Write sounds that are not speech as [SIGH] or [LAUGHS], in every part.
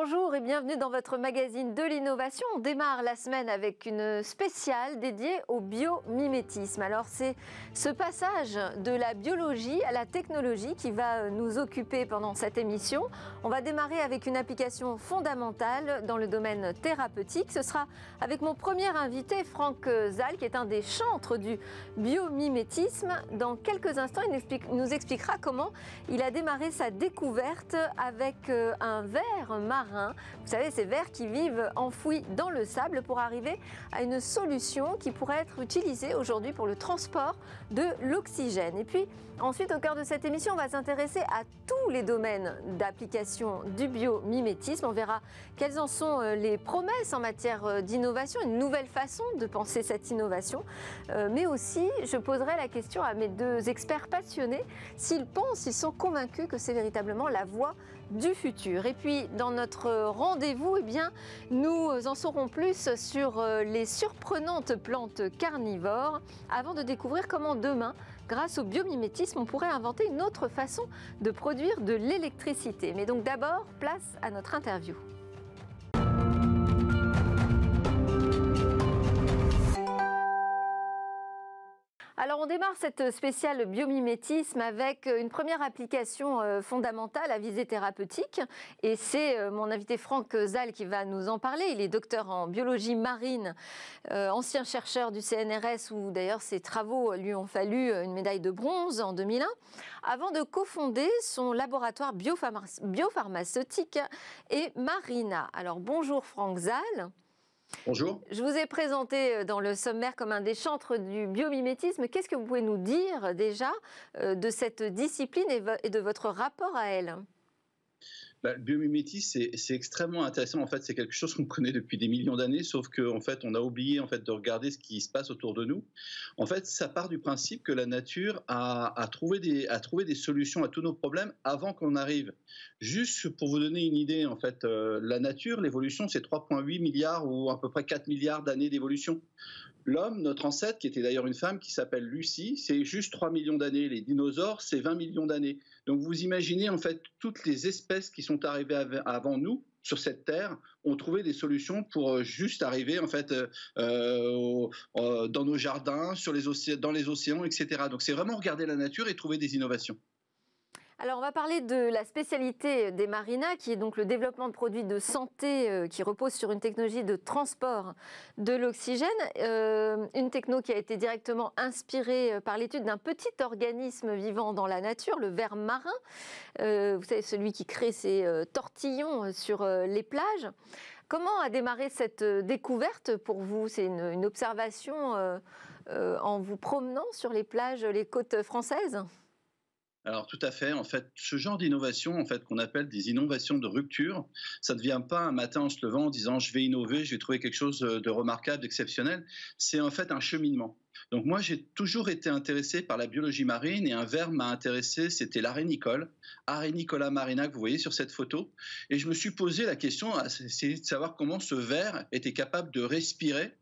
Bonjour et bienvenue dans votre magazine de l'innovation. On démarre la semaine avec une spéciale dédiée au biomimétisme. Alors c'est ce passage de la biologie à la technologie qui va nous occuper pendant cette émission. On va démarrer avec une application fondamentale dans le domaine thérapeutique. Ce sera avec mon premier invité, Franck Zal, qui est un des chantres du biomimétisme. Dans quelques instants, il nous expliquera comment il a démarré sa découverte avec euh, un verre marin vous savez, ces vers qui vivent enfouis dans le sable pour arriver à une solution qui pourrait être utilisée aujourd'hui pour le transport de l'oxygène. Et puis, ensuite, au cœur de cette émission, on va s'intéresser à tous les domaines d'application du biomimétisme. On verra quelles en sont euh, les promesses en matière euh, d'innovation, une nouvelle façon de penser cette innovation. Euh, mais aussi, je poserai la question à mes deux experts passionnés s'ils pensent, s'ils sont convaincus que c'est véritablement la voie du futur. Et puis dans notre rendez-vous, eh bien, nous en saurons plus sur euh, les surprenantes plantes carnivores avant de découvrir comment demain, grâce au biomimétisme, on pourrait inventer une autre façon de produire de l'électricité. Mais donc d'abord, place à notre interview. on démarre cette spéciale biomimétisme avec une première application euh, fondamentale à visée thérapeutique et c'est euh, mon invité Franck Zal qui va nous en parler. Il est docteur en biologie marine, euh, ancien chercheur du CNRS où d'ailleurs ses travaux lui ont fallu une médaille de bronze en 2001 avant de cofonder son laboratoire biopharmaceutique et Marina. Alors bonjour Franck Zal. Bonjour. Je vous ai présenté euh, dans le sommaire comme un des chantres du biomimétisme. Qu'est-ce que vous pouvez nous dire déjà euh, de cette discipline et de votre rapport à elle le bah, biomimétisme, c'est extrêmement intéressant. En fait, c'est quelque chose qu'on connaît depuis des millions d'années, sauf qu'en fait, on a oublié en fait de regarder ce qui se passe autour de nous. En fait, ça part du principe que la nature a, trouvé des des solutions à tous nos problèmes avant qu'on arrive. Juste pour vous donner une idée, en fait, euh, la nature, l'évolution, c'est 3,8 milliards ou à peu près 4 milliards d'années d'évolution. L'homme, notre ancêtre, qui était d'ailleurs une femme qui s'appelle Lucie, c'est juste 3 millions d'années. Les dinosaures, c'est 20 millions d'années. Donc vous imaginez en fait toutes les espèces qui sont arrivées avant nous sur cette terre ont trouvé des solutions pour euh, juste arriver en fait euh, euh, dans nos jardins, dans les océans, etc. Donc c'est vraiment regarder la nature et trouver des innovations. Alors, on va parler de la spécialité des marinas, qui est donc le développement de produits de santé euh, qui repose sur une technologie de transport de l'oxygène. Euh, une techno qui a été directement inspirée euh, par l'étude d'un petit organisme vivant dans la nature, le ver marin. vous savez, celui qui crée ses tortillons sur les plages. Comment a démarré cette découverte pour vous C'est une, observation en vous promenant sur les plages, les côtes françaises alors tout à fait. En fait, ce genre d'innovation, en fait, qu'on appelle des innovations de rupture, ça ne vient pas un matin en se levant en disant je vais innover, je vais trouver quelque chose de remarquable, d'exceptionnel. C'est en fait un cheminement. Donc moi, j'ai toujours été intéressé par la biologie marine et un verre m'a intéressé, c'était l'arénicole, Arenicola marina que vous voyez sur cette photo. Et je me suis posé la question, c'est de savoir comment ce verre était capable de respirer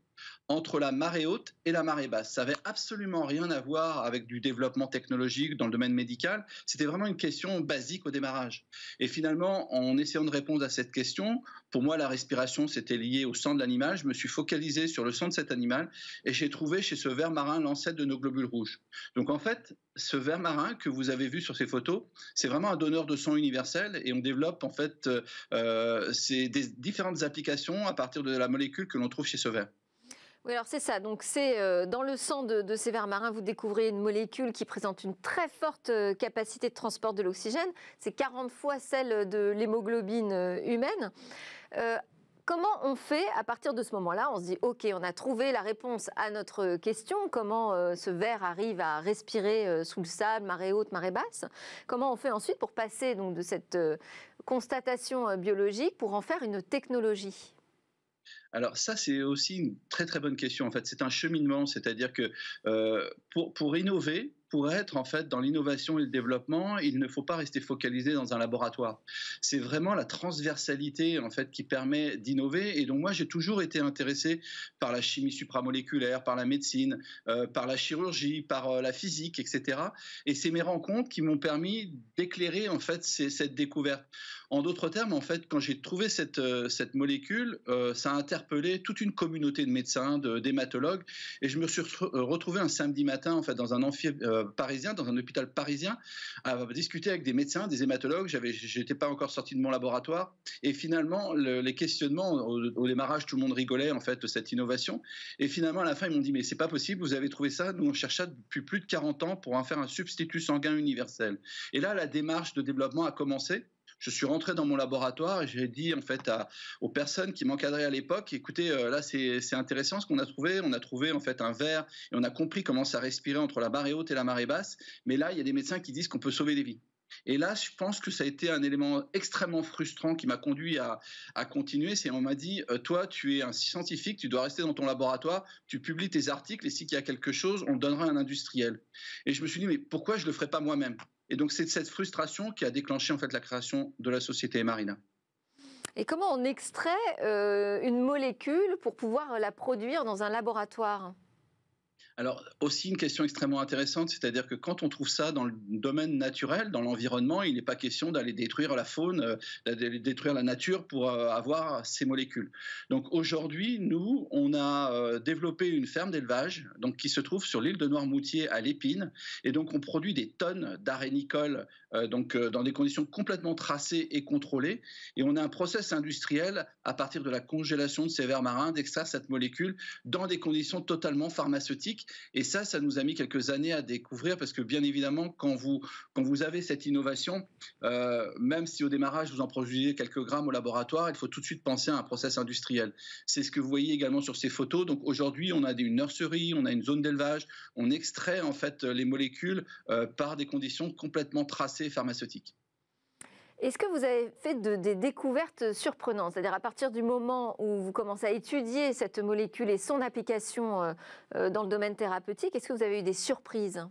entre la marée haute et la marée basse. Ça n'avait absolument rien à voir avec du développement technologique dans le domaine médical. C'était vraiment une question basique au démarrage. Et finalement, en essayant de répondre à cette question, pour moi, la respiration, c'était lié au sang de l'animal. Je me suis focalisé sur le sang de cet animal et j'ai trouvé chez ce ver marin l'ancêtre de nos globules rouges. Donc en fait, ce ver marin que vous avez vu sur ces photos, c'est vraiment un donneur de sang universel et on développe en fait euh, euh, ces, des différentes applications à partir de la molécule que l'on trouve chez ce ver alors c'est ça. Donc c'est euh, dans le sang de, ces vers marins, vous découvrez une molécule qui présente une très forte euh, capacité de transport de l'oxygène. C'est 40 fois celle de l'hémoglobine euh, humaine. comment on fait à partir de ce moment-là On se dit, OK, on a trouvé la réponse à notre question, comment ce verre arrive à respirer sous le sable, marée haute, marée basse. Comment on fait ensuite pour passer donc, de cette constatation biologique pour en faire une technologie alors ça, c'est aussi une très très bonne question. En fait, c'est un cheminement, c'est-à-dire que euh, pour, pour innover, pour être en fait dans l'innovation et le développement, il ne faut pas rester focalisé dans un laboratoire. C'est vraiment la transversalité en fait qui permet d'innover. Et donc moi j'ai toujours été intéressé par la chimie supramoléculaire, par la médecine, euh, par la chirurgie, par euh, la physique, etc. Et c'est mes rencontres qui m'ont permis d'éclairer en fait cette découverte. En d'autres termes, en fait, quand j'ai trouvé cette cette molécule, ça interpelle toute une communauté de médecins, d'hématologues, et je me suis euh, retrouvé un samedi matin en fait dans un amphi euh, parisien, dans un hôpital parisien, à discuter avec des médecins, des hématologues. J'avais, j'étais pas encore sorti de mon laboratoire, et finalement les questionnements au, démarrage, tout le monde rigolait en fait de cette innovation, et finalement à la fin ils m'ont dit mais c'est pas possible, vous avez trouvé ça, nous on cherchait depuis plus de 40 ans pour en faire un substitut sanguin universel. Et là la démarche de développement a commencé je suis rentré dans mon laboratoire et j'ai dit en fait aux personnes qui m'encadraient à l'époque, écoutez, euh, là c'est intéressant ce qu'on a trouvé. On a trouvé en fait un verre et on a compris comment ça respirait entre la marée haute et la marée basse. Mais là, il y a des médecins qui disent qu'on peut sauver des vies. Et là, je pense que ça a été un élément extrêmement frustrant qui m'a conduit à, continuer. C'est on m'a dit, euh, toi, tu es un scientifique, tu dois rester dans ton laboratoire, tu publies tes articles, et il y a quelque chose, on le donnera à un industriel. Et je me suis dit, mais pourquoi je ne le ferais pas moi-même et donc c'est cette frustration qui a déclenché en fait la création de la société Marina. Et comment on extrait euh, une molécule pour pouvoir la produire dans un laboratoire alors, aussi une question extrêmement intéressante, c'est-à-dire que quand on trouve ça dans le domaine naturel, dans l'environnement, il n'est pas question d'aller détruire la faune, euh, d'aller détruire la nature pour euh, avoir ces molécules. Donc aujourd'hui, nous, on a euh, développé une ferme d'élevage qui se trouve sur l'île de Noirmoutier à l'Épine. Et donc, on produit des tonnes d'arénicoles dans des conditions complètement tracées et contrôlées. Et on a un process industriel à partir de la congélation de ces vers marins d'extraire cette molécule dans des conditions totalement pharmaceutiques et ça, ça nous a mis quelques années à découvrir parce que bien évidemment, quand vous, avez cette innovation, euh, même si au démarrage vous en produisez quelques grammes au laboratoire, il faut tout de suite penser à un process industriel. C'est ce que vous voyez également sur ces photos. Donc aujourd'hui, on a une nurserie, on a une zone d'élevage, on extrait en fait les molécules euh, par des conditions complètement tracées pharmaceutiques. Est-ce que vous avez fait des découvertes surprenantes C'est-à-dire à partir du moment où vous commencez à étudier cette molécule et son application euh, euh, dans le domaine thérapeutique, est-ce que vous avez eu des surprises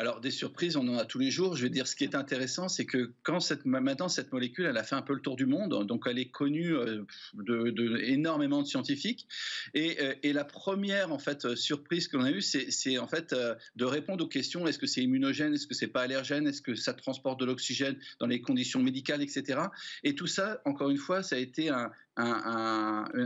alors des surprises, on en a tous les jours. Je vais dire, ce qui est intéressant, c'est que quand cette, maintenant cette molécule, elle a fait un peu le tour du monde, donc elle est connue euh, de, de énormément de scientifiques. Et, euh, la première en fait surprise qu'on a eue, c'est en fait euh, de répondre aux questions est-ce que c'est immunogène, est-ce que c'est pas allergène, est-ce que ça transporte de l'oxygène dans les conditions médicales, etc. Et tout ça, encore une fois, ça a été un,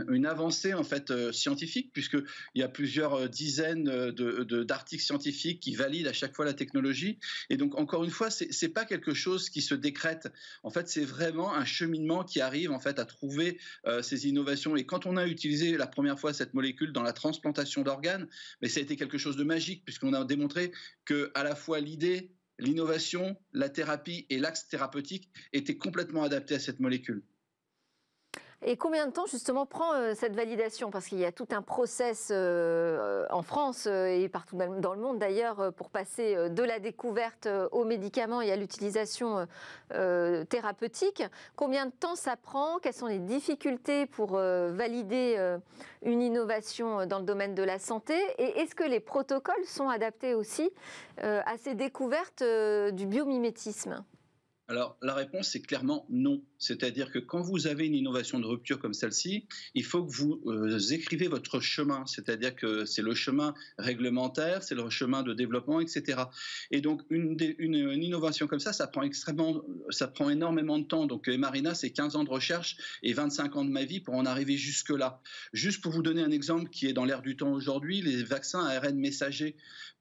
une avancée en fait euh, scientifique, puisque il y a plusieurs euh, dizaines euh, d'articles de, d'articles scientifiques qui valident à chaque fois la technologie. Et donc encore une fois, c'est n'est pas quelque chose qui se décrète. En fait, c'est vraiment un cheminement qui arrive en fait à trouver ces innovations. Et quand on a utilisé la première fois cette molécule dans la transplantation d'organes, mais ça a été quelque chose de magique puisqu'on a démontré que à la fois l'idée, l'innovation, la thérapie et l'axe thérapeutique étaient complètement adaptés à cette molécule. Et combien de temps justement prend euh, cette validation Parce qu'il y a tout un process euh, en France euh, et partout dans le monde d'ailleurs pour passer de la découverte aux médicaments et à l'utilisation thérapeutique. Combien de temps ça prend Quelles sont les difficultés pour valider une innovation dans le domaine de la santé Et est-ce que les protocoles sont adaptés aussi à ces découvertes du biomimétisme alors la réponse est clairement non. C'est-à-dire que quand vous avez une innovation de rupture comme celle-ci, il faut que vous euh, écrivez votre chemin. C'est-à-dire que c'est le chemin réglementaire, c'est le chemin de développement, etc. Et donc une, innovation comme ça, ça prend extrêmement, ça prend énormément de temps. Donc euh, Marina, c'est 15 ans de recherche et 25 ans de ma vie pour en arriver jusque là. Juste pour vous donner un exemple qui est dans l'air du temps aujourd'hui, les vaccins à ARN messager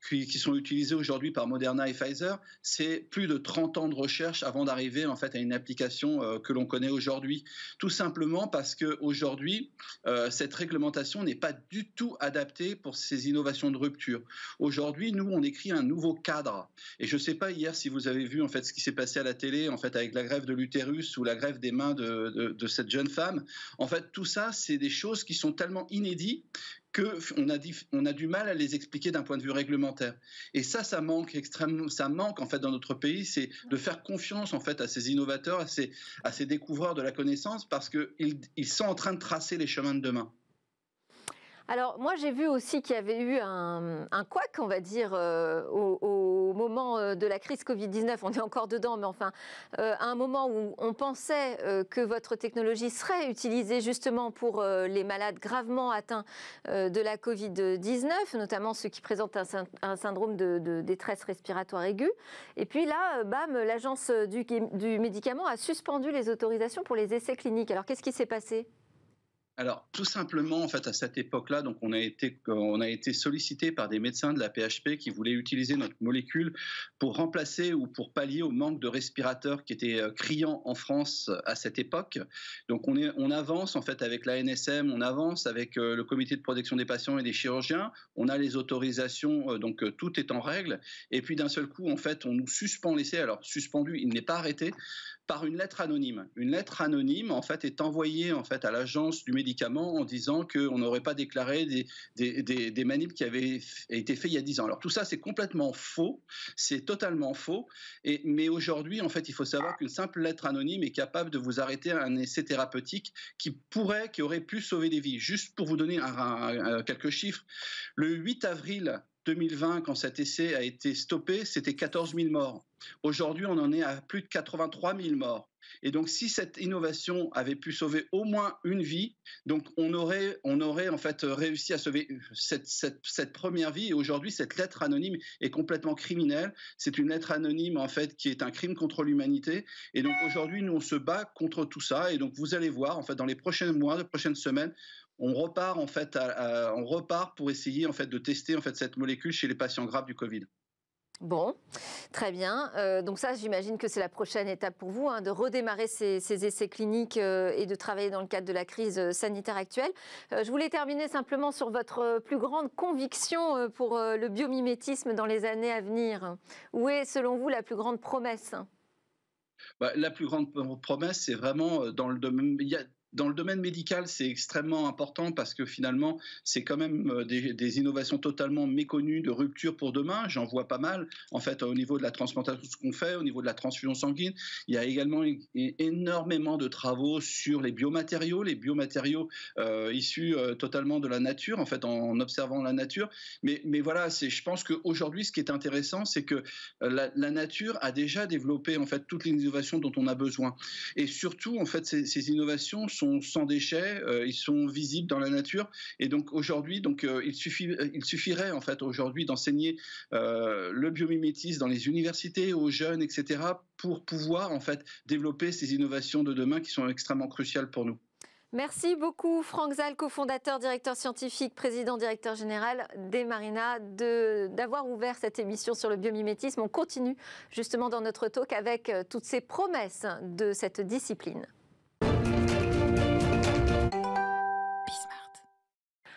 qui, sont utilisés aujourd'hui par Moderna et Pfizer, c'est plus de 30 ans de recherche avant d'arriver en fait à une application euh, que l'on connaît aujourd'hui. Tout simplement parce que aujourd'hui, euh, cette réglementation n'est pas du tout adaptée pour ces innovations de rupture. Aujourd'hui, nous, on écrit un nouveau cadre. Et je ne sais pas hier si vous avez vu en fait ce qui s'est passé à la télé en fait avec la grève de l'utérus ou la grève des mains de, de cette jeune femme. En fait, tout ça, c'est des choses qui sont tellement inédites qu'on a, on a du mal à les expliquer d'un point de vue réglementaire. Et ça, ça manque extrêmement, ça manque en fait dans notre pays, c'est de faire confiance en fait à ces innovateurs, à ces, découvreurs de la connaissance, parce qu'ils sont en train de tracer les chemins de demain. Alors moi j'ai vu aussi qu'il y avait eu un, un couac, on va dire, euh, au, moment euh, de la crise Covid-19, on est encore dedans, mais enfin, à euh, un moment où on pensait que votre technologie serait utilisée justement pour les malades gravement atteints de la Covid-19, notamment ceux qui présentent un, syndrome de, détresse respiratoire aiguë. Et puis là, bam, l'agence du médicament a suspendu les autorisations pour les essais cliniques. Alors qu'est-ce qui s'est passé alors, tout simplement, en fait, à cette époque-là, donc on a été, a été sollicité par des médecins de la PHP qui voulaient utiliser notre molécule pour remplacer ou pour pallier au manque de respirateurs qui était euh, criant en France euh, à cette époque. Donc, on, est, on avance en fait avec la NSM, on avance avec euh, le Comité de protection des patients et des chirurgiens. On a les autorisations, donc tout est en règle. Et puis d'un seul coup, en fait, on nous suspend l'essai. Alors suspendu, il n'est pas arrêté par une lettre anonyme. Une lettre anonyme, en fait, est envoyée en fait à l'agence du médicament en disant qu'on n'aurait pas déclaré des, des, qui avaient été faits il y a 10 ans. Alors tout ça, c'est complètement faux, c'est totalement faux. Et, mais aujourd'hui, en fait, il faut savoir qu'une simple lettre anonyme est capable de vous arrêter un essai thérapeutique qui pourrait, qui aurait pu sauver des vies. Juste pour vous donner quelques chiffres, le 8 avril 2020, quand cet essai a été stoppé, c'était 14 000 morts. Aujourd'hui, on en est à plus de 83 000 morts. Et donc, si cette innovation avait pu sauver au moins une vie, donc on aurait, on aurait en fait réussi à sauver euh, cette, première vie. Et aujourd'hui, cette lettre anonyme est complètement criminelle. C'est une lettre anonyme en fait qui est un crime contre l'humanité. Et donc aujourd'hui, nous on se bat contre tout ça. Et donc vous allez voir en fait dans les prochains mois, les prochaines semaines, on repart en fait, on repart pour essayer en fait de tester en fait cette molécule chez les patients graves du Covid. Bon, très bien. Euh, donc ça, j'imagine que c'est la prochaine étape pour vous, hein, de redémarrer ces, essais cliniques euh, et de travailler dans le cadre de la crise euh, sanitaire actuelle. je voulais terminer simplement sur votre plus grande conviction pour le biomimétisme dans les années à venir. Où est, selon vous, la plus grande promesse bah, La plus grande promesse, c'est vraiment dans le domaine... Dans le domaine médical, c'est extrêmement important parce que finalement, c'est quand même euh, des, innovations totalement méconnues de rupture pour demain. J'en vois pas mal. En fait, au niveau de la transplantation, ce qu'on fait, au niveau de la transfusion sanguine, il y a également énormément de travaux sur les biomatériaux, les biomatériaux euh, issus euh, totalement de la nature, en fait, en observant la nature. Mais, mais voilà, je pense qu'aujourd'hui, ce qui est intéressant, c'est que la, nature a déjà développé en fait toutes les innovations dont on a besoin. Et surtout, en fait, ces innovations sont sans déchets, euh, ils sont visibles dans la nature. Et donc aujourd'hui, donc euh, il suffit, euh, il suffirait en fait aujourd'hui d'enseigner le biomimétisme dans les universités aux jeunes, etc., pour pouvoir en fait développer ces innovations de demain qui sont extrêmement cruciales pour nous. Merci beaucoup Franck Zal, cofondateur, directeur scientifique, président, directeur général des Marina, d'avoir ouvert cette émission sur le biomimétisme. On continue justement dans notre talk avec toutes ces promesses de cette discipline.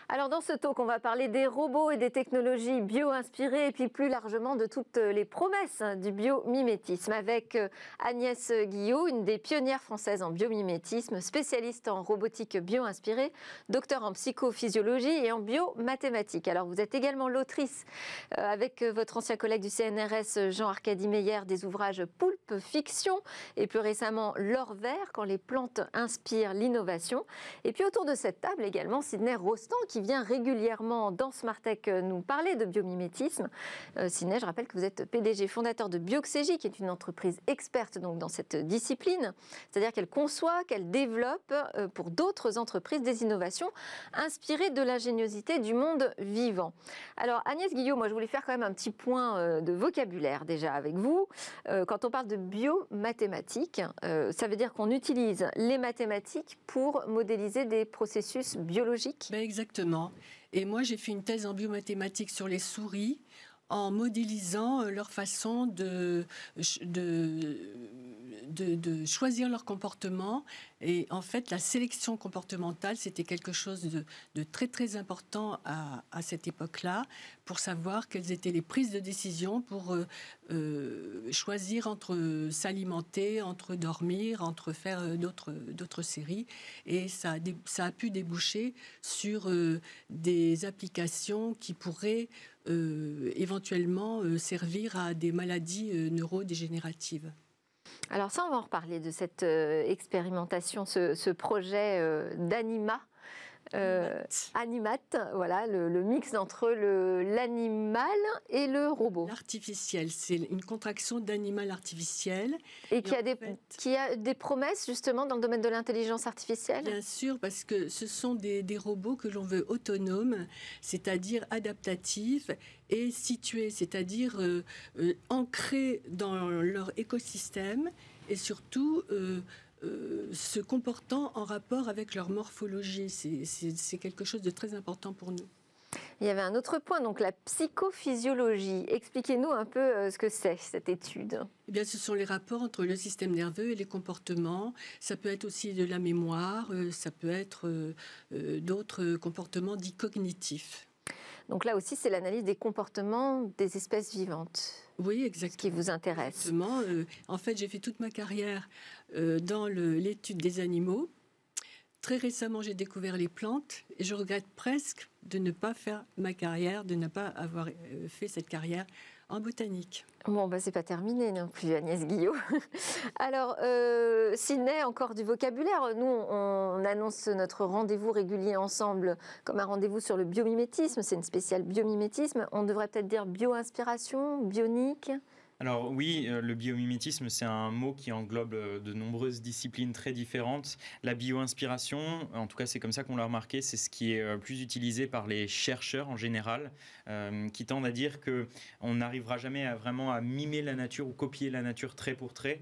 Alors dans ce talk, on va parler des robots et des technologies bio-inspirées et puis plus largement de toutes les promesses du biomimétisme avec euh, Agnès Guillot, une des pionnières françaises en biomimétisme, spécialiste en robotique bio-inspirée, docteur en psychophysiologie et en biomathématiques. Alors vous êtes également l'autrice euh, avec euh, votre ancien collègue du CNRS Jean Arcadie Meyer des ouvrages Poulpe Fiction et plus récemment L'or vert quand les plantes inspirent l'innovation. Et puis autour de cette table également Sidney Rostand qui vient régulièrement dans Smartech euh, nous parler de biomimétisme. Euh, Siné, je rappelle que vous êtes PDG fondateur de Bioxégie, qui est une entreprise experte donc, dans cette discipline, c'est-à-dire qu'elle conçoit, qu'elle développe euh, pour d'autres entreprises des innovations inspirées de l'ingéniosité du monde vivant. Alors Agnès Guillot, moi je voulais faire quand même un petit point de vocabulaire déjà avec vous. quand on parle de biomathématiques, ça veut dire qu'on utilise les mathématiques pour modéliser des processus biologiques ben, Exactement et moi, j'ai fait une thèse en biomathématiques sur les souris en modélisant euh, leur façon de de, choisir leur comportement. Et en fait, la sélection comportementale, c'était quelque chose de, très très important à, cette époque-là, pour savoir quelles étaient les prises de décision pour euh, euh, choisir entre s'alimenter, entre dormir, entre faire euh, d'autres, séries. Et ça, a pu déboucher sur des applications qui pourraient éventuellement servir à des maladies neurodégénératives. Alors ça, on va en reparler de cette euh, expérimentation, ce, projet euh, d'anima animat, euh, animate, voilà, le, mix entre l'animal et le robot. L'artificiel, c'est une contraction d'animal artificiel. Et, qui, a des, promesses justement dans le domaine de l'intelligence artificielle Bien sûr, parce que ce sont des, robots que l'on veut autonomes, c'est-à-dire adaptatifs et situés, c'est-à-dire euh, euh, ancrés dans leur écosystème et surtout... Euh, se comportant en rapport avec leur morphologie. C'est quelque chose de très important pour nous. Il y avait un autre point, donc la psychophysiologie. Expliquez-nous un peu euh, ce que c'est cette étude. Eh bien, ce sont les rapports entre le système nerveux et les comportements. Ça peut être aussi de la mémoire, euh, ça peut être d'autres comportements dits cognitifs. Donc là aussi, c'est l'analyse des comportements des espèces vivantes. Oui, exactement. Ce qui vous intéresse. Exactement. Euh, en fait, j'ai fait toute ma carrière euh, dans l'étude des animaux. Très récemment, j'ai découvert les plantes et je regrette presque de ne pas faire ma carrière, de ne pas avoir euh, fait cette carrière en botanique. Bon, bah, c'est pas terminé non plus, Agnès Guillot. [LAUGHS] Alors, euh, s'il n'est encore du vocabulaire. Nous, on annonce notre rendez-vous régulier ensemble comme un rendez-vous sur le biomimétisme. C'est une spéciale biomimétisme. On devrait peut-être dire bio-inspiration, bionique. Alors oui, euh, le biomimétisme, c'est un mot qui englobe euh, de nombreuses disciplines très différentes. La bio-inspiration, en tout cas c'est comme ça qu'on l'a remarqué, c'est ce qui est euh, plus utilisé par les chercheurs en général, qui tendent à dire qu'on n'arrivera jamais à vraiment à mimer la nature ou copier la nature trait pour trait,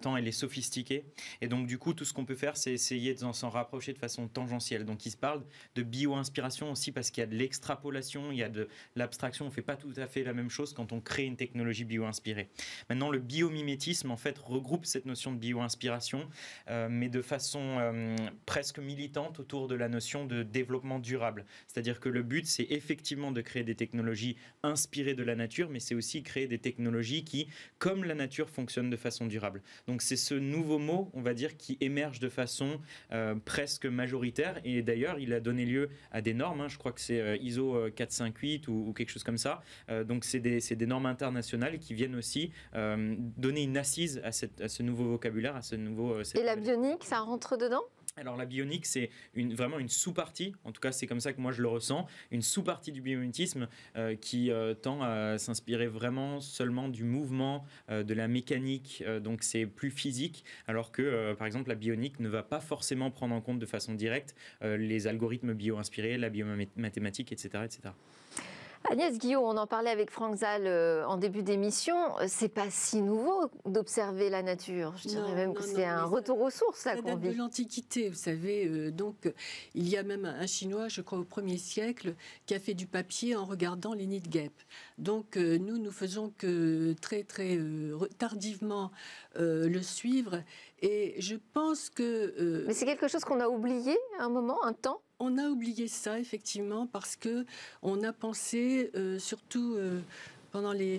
tant elle euh, est sophistiquée. Et donc, du coup, tout ce qu'on peut faire, c'est essayer de s'en rapprocher de façon tangentielle. Donc, il se parle de bio-inspiration aussi parce qu'il y a de l'extrapolation, il y a de l'abstraction. On ne fait pas tout à fait la même chose quand on crée une technologie bio-inspirée. Maintenant, le biomimétisme, en fait, regroupe cette notion de bio-inspiration, euh, mais de façon euh, presque militante autour de la notion de développement durable. C'est-à-dire que le but, c'est effectivement de créer des technologies inspirées de la nature, mais c'est aussi créer des technologies qui, comme la nature, fonctionnent de façon durable. Donc c'est ce nouveau mot, on va dire, qui émerge de façon euh, presque majoritaire. Et d'ailleurs, il a donné lieu à des normes. Hein. je crois que c'est euh, ISO 458 euh, ou, quelque chose comme ça. donc c'est des, normes internationales qui viennent aussi donner une assise à, ce nouveau vocabulaire, à ce nouveau. Et la bionique, ça rentre dedans alors la bionique, c'est vraiment une sous-partie, en tout cas c'est comme ça que moi je le ressens, une sous-partie du biomimétisme euh, qui euh, tend à s'inspirer vraiment seulement du mouvement, euh, de la mécanique, donc c'est plus physique, alors que par exemple la bionique ne va pas forcément prendre en compte de façon directe les algorithmes bio-inspirés, la biomathématique, etc. etc. Agnès Guillaume, on en parlait avec Franck Zal euh, en début d'émission, c'est pas si nouveau d'observer la nature. Je dirais même que c'est un retour aux sources C'est de l'Antiquité, vous savez. Euh, donc, il y a même un Chinois, je crois au 1er siècle, qui a fait du papier en regardant les nids de guêpes. Donc, euh, nous, nous faisons que très, très tardivement le suivre. Et je pense que. Mais c'est quelque chose qu'on a oublié à un moment, un temps on a oublié ça effectivement parce que on a pensé euh, surtout euh, pendant les,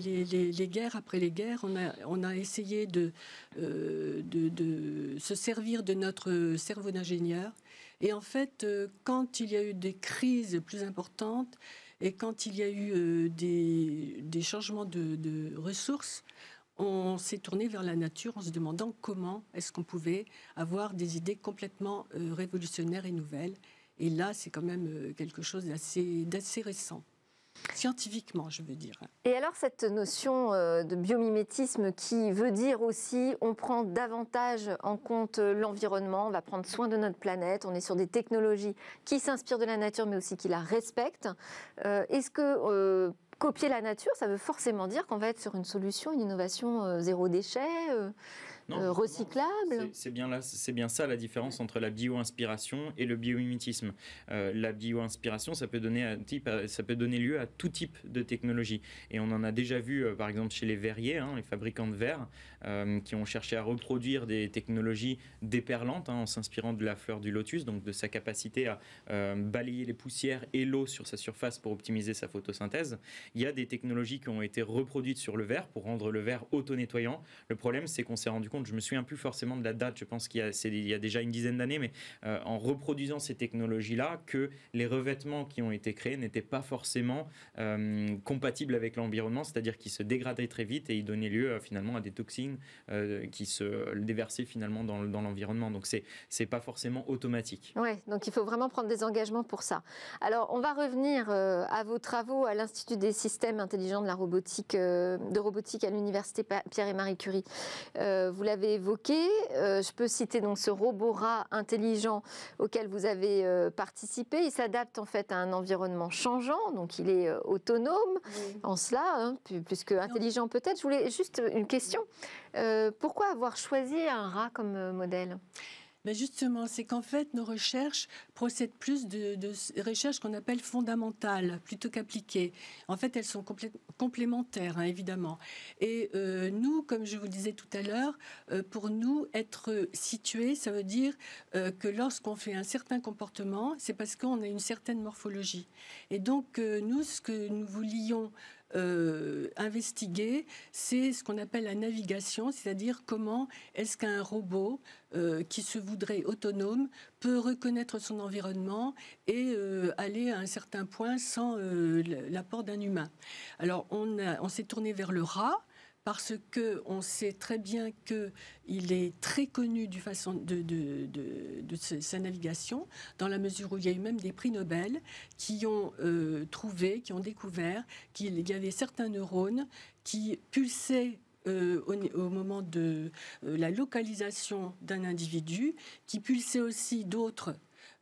guerres, après les guerres, on a, on a essayé de, euh, de, se servir de notre cerveau d'ingénieur. Et en fait, quand il y a eu des crises plus importantes et quand il y a eu des, changements de, ressources, on s'est tourné vers la nature en se demandant comment est-ce qu'on pouvait avoir des idées complètement révolutionnaires et nouvelles. Et là, c'est quand même euh, quelque chose d'assez récent scientifiquement, je veux dire. Et alors cette notion euh, de biomimétisme qui veut dire aussi on prend davantage en compte l'environnement, on va prendre soin de notre planète, on est sur des technologies qui s'inspirent de la nature mais aussi qui la respectent. Euh, est-ce que copier la nature, ça veut forcément dire qu'on va être sur une solution, une innovation zéro déchet euh, c'est bien, là, bien ça la différence entre la bio-inspiration et le biomimétisme. Euh, la bio-inspiration, ça, peut donner un type, ça peut donner lieu à tout type de technologie. Et on en a déjà vu, euh, par exemple, chez les verriers, hein, les fabricants de verre, euh, qui ont cherché à reproduire des technologies déperlantes hein, en s'inspirant de la fleur du lotus, donc de sa capacité à euh, balayer les poussières et l'eau sur sa surface pour optimiser sa photosynthèse. Il y a des technologies qui ont été reproduites sur le verre pour rendre le verre auto-nettoyant. Le problème, c'est qu'on s'est rendu compte, je me souviens plus forcément de la date, je pense qu'il y, a déjà une dizaine d'années, mais euh, en reproduisant ces technologies-là, que les revêtements qui ont été créés n'étaient pas forcément compatibles avec l'environnement, c'est-à-dire qu'ils se dégradaient très vite et ils donnaient lieu finalement à des toxines euh, qui se déversait finalement dans, l'environnement. Donc ce n'est pas forcément automatique. Oui, donc il faut vraiment prendre des engagements pour ça. Alors on va revenir euh, à vos travaux à l'Institut des systèmes intelligents de la robotique euh, de robotique à l'université Pierre et Marie Curie. vous l'avez évoqué, je peux citer donc ce robot rat intelligent auquel vous avez participé. Il s'adapte en fait à un environnement changeant, donc il est autonome en cela, hein, puisque plus, qu'intelligent intelligent peut-être. Je voulais juste une question. Euh, pourquoi avoir choisi un rat comme euh, modèle ben justement, c'est qu'en fait, nos recherches procèdent plus de, recherches qu'on appelle fondamentales plutôt qu'appliquées. En fait, elles sont complémentaires, hein, évidemment. Et euh, nous, comme je vous disais tout à l'heure, pour nous, être situé, ça veut dire que lorsqu'on fait un certain comportement, c'est parce qu'on a une certaine morphologie. Et donc, nous, ce que nous voulions euh, investiguer, c'est ce qu'on appelle la navigation, c'est-à-dire comment est-ce qu'un robot euh, qui se voudrait autonome peut reconnaître son environnement et euh, aller à un certain point sans l'apport d'un humain. Alors on s'est tourné vers le rat parce qu'on sait très bien qu'il est très connu façon de, sa navigation, dans la mesure où il y a eu même des prix Nobel qui ont euh, trouvé, qui ont découvert qu'il y avait certains neurones qui pulsaient euh, au, moment de euh, la localisation d'un individu, qui pulsaient aussi d'autres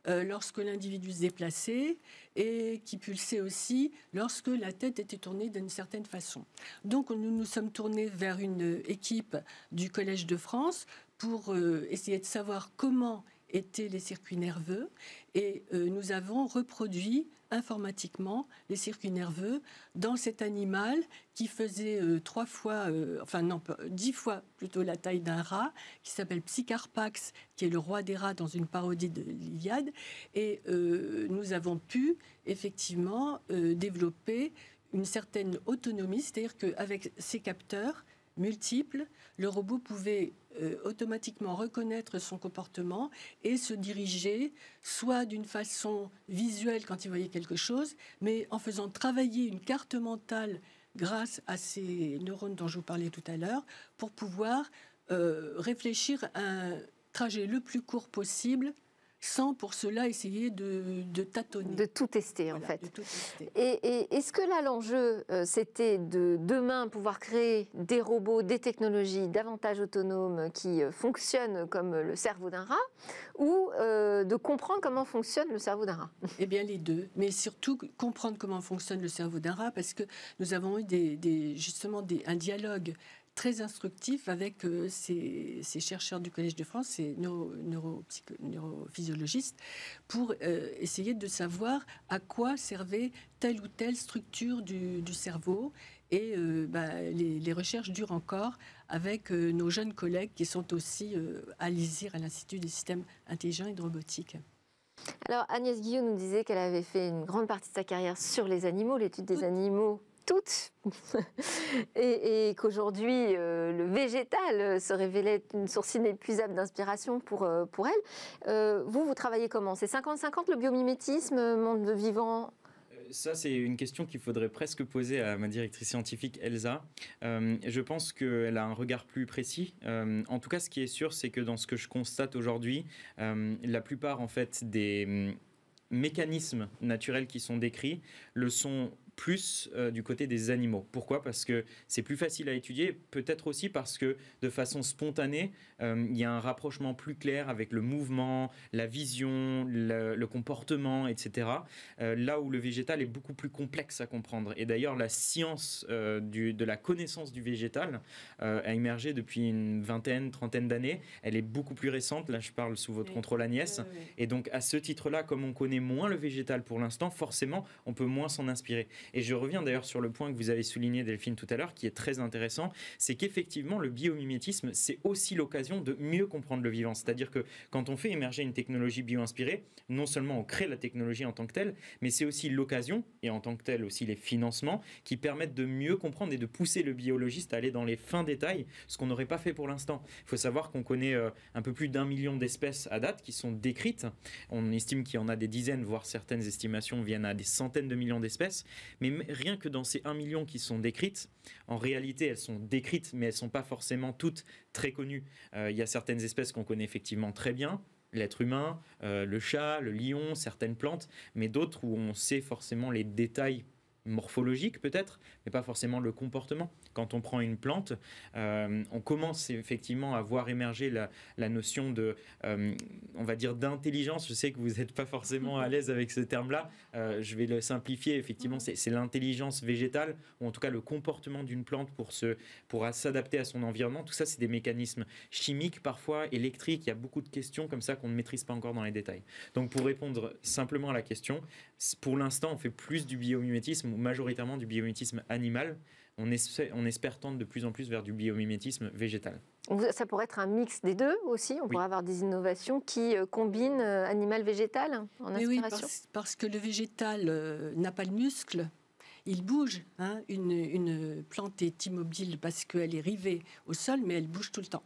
euh, lorsque l'individu se déplaçait et qui pulsait aussi lorsque la tête était tournée d'une certaine façon. Donc nous nous sommes tournés vers une équipe du Collège de France pour euh, essayer de savoir comment étaient les circuits nerveux et euh, nous avons reproduit informatiquement les circuits nerveux dans cet animal qui faisait euh, fois, euh, enfin dix fois plutôt la taille d'un rat, qui s'appelle Psycharpax, qui est le roi des rats dans une parodie de l'Iliade. Et nous avons pu effectivement développer une certaine autonomie, c'est-à-dire qu'avec ces capteurs, multiples, le robot pouvait euh, automatiquement reconnaître son comportement et se diriger soit d'une façon visuelle quand il voyait quelque chose, mais en faisant travailler une carte mentale grâce à ces neurones dont je vous parlais tout à l'heure, pour pouvoir euh, réfléchir à un trajet le plus court possible sans pour cela essayer de, tâtonner. De tout tester, en fait. Et, est-ce que là, l'enjeu, euh, c'était de demain pouvoir créer des robots, des technologies davantage autonomes qui euh, fonctionnent comme le cerveau d'un rat, ou euh, de comprendre comment fonctionne le cerveau d'un rat Eh bien, les deux, mais surtout comprendre comment fonctionne le cerveau d'un rat, parce que nous avons eu justement un dialogue très instructif avec euh, ces, chercheurs du Collège de France, ces neuro, neurophysiologistes, pour euh, essayer de savoir à quoi servait telle ou telle structure du, cerveau. Et euh, bah, les, recherches durent encore avec nos jeunes collègues qui sont aussi à l'ISIR, à l'Institut des systèmes intelligents et de robotique. Alors Agnès Guillot nous disait qu'elle avait fait une grande partie de sa carrière sur les animaux, l'étude des animaux toutes, [LAUGHS] et, qu'aujourd'hui euh, le végétal euh, se révélait une source inépuisable d'inspiration pour, euh, pour elle. vous, vous travaillez comment C'est 50-50 le biomimétisme, monde vivant ça, c'est une question qu'il faudrait presque poser à ma directrice scientifique Elsa. je pense qu'elle a un regard plus précis. en tout cas, ce qui est sûr, c'est que dans ce que je constate aujourd'hui, la plupart en fait des hum, mécanismes naturels qui sont décrits le sont plus euh, du côté des animaux. Pourquoi Parce que c'est plus facile à étudier, peut-être aussi parce que de façon spontanée, euh, il y a un rapprochement plus clair avec le mouvement, la vision, le, comportement, etc. Euh, là où le végétal est beaucoup plus complexe à comprendre. Et d'ailleurs, la science de la connaissance du végétal a émergé depuis une vingtaine, trentaine d'années. Elle est beaucoup plus récente. Là, je parle sous votre contrôle, Agnès. Et donc, à ce titre-là, comme on connaît moins le végétal pour l'instant, forcément, on peut moins s'en inspirer. Et je reviens d'ailleurs sur le point que vous avez souligné, Delphine, tout à l'heure, qui est très intéressant, c'est qu'effectivement, le biomimétisme, c'est aussi l'occasion de mieux comprendre le vivant. C'est-à-dire que quand on fait émerger une technologie bio-inspirée, non seulement on crée la technologie en tant que telle, mais c'est aussi l'occasion, et en tant que telle aussi les financements, qui permettent de mieux comprendre et de pousser le biologiste à aller dans les fins détails, ce qu'on n'aurait pas fait pour l'instant. Il faut savoir qu'on connaît euh, un peu plus d'un million d'espèces à date qui sont décrites. On estime qu'il y en a des dizaines, voire certaines estimations viennent à des centaines de millions d'espèces. Mais rien que dans ces 1 million qui sont décrites, en réalité, elles sont décrites, mais elles ne sont pas forcément toutes très connues. Il euh, y a certaines espèces qu'on connaît effectivement très bien, l'être humain, euh, le chat, le lion, certaines plantes, mais d'autres où on sait forcément les détails morphologique peut-être, mais pas forcément le comportement. Quand on prend une plante, euh, on commence effectivement à voir émerger la, notion de, euh, on va dire, d'intelligence. Je sais que vous n'êtes pas forcément à l'aise avec ce terme-là. Euh, je vais le simplifier. Effectivement, c'est l'intelligence végétale, ou en tout cas le comportement d'une plante pour se, pour s'adapter à son environnement. Tout ça, c'est des mécanismes chimiques, parfois électriques. Il y a beaucoup de questions comme ça qu'on ne maîtrise pas encore dans les détails. Donc, pour répondre simplement à la question, pour l'instant, on fait plus du biomimétisme majoritairement du biomimétisme animal. On, espère, tendre de plus en plus vers du biomimétisme végétal. Ça pourrait être un mix des deux aussi. On pourrait avoir des innovations qui euh, combinent euh, animal-végétal hein, en inspiration. Oui, parce, que le végétal euh, n'a pas de muscle il bouge. Hein. Une, une, plante est immobile parce qu'elle est rivée au sol, mais elle bouge tout le temps.